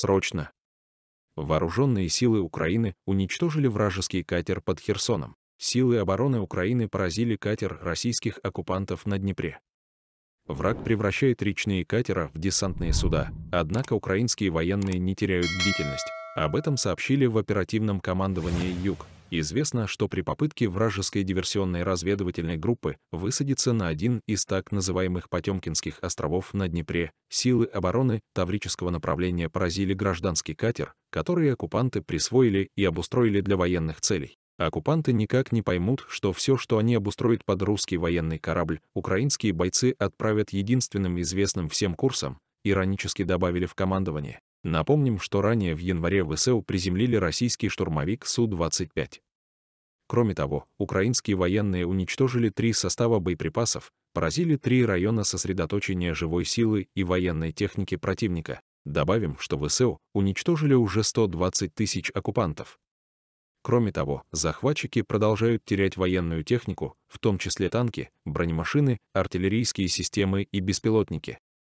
Срочно. Вооруженные силы Украины уничтожили вражеский катер под Херсоном. Силы обороны Украины поразили катер российских оккупантов на Днепре. Враг превращает речные катера в десантные суда, однако украинские военные не теряют бдительность. Об этом сообщили в оперативном командовании «Юг». Известно, что при попытке вражеской диверсионной разведывательной группы высадиться на один из так называемых Потемкинских островов на Днепре, силы обороны Таврического направления поразили гражданский катер, который оккупанты присвоили и обустроили для военных целей. Оккупанты никак не поймут, что все, что они обустроят под русский военный корабль, украинские бойцы отправят единственным известным всем курсом, иронически добавили в командование. Напомним, что ранее в январе в СЭУ приземлили российский штурмовик Су-25. Кроме того, украинские военные уничтожили три состава боеприпасов, поразили три района сосредоточения живой силы и военной техники противника. Добавим, что в СЭУ уничтожили уже 120 тысяч оккупантов. Кроме того, захватчики продолжают терять военную технику, в том числе танки, бронемашины, артиллерийские системы и беспилотники.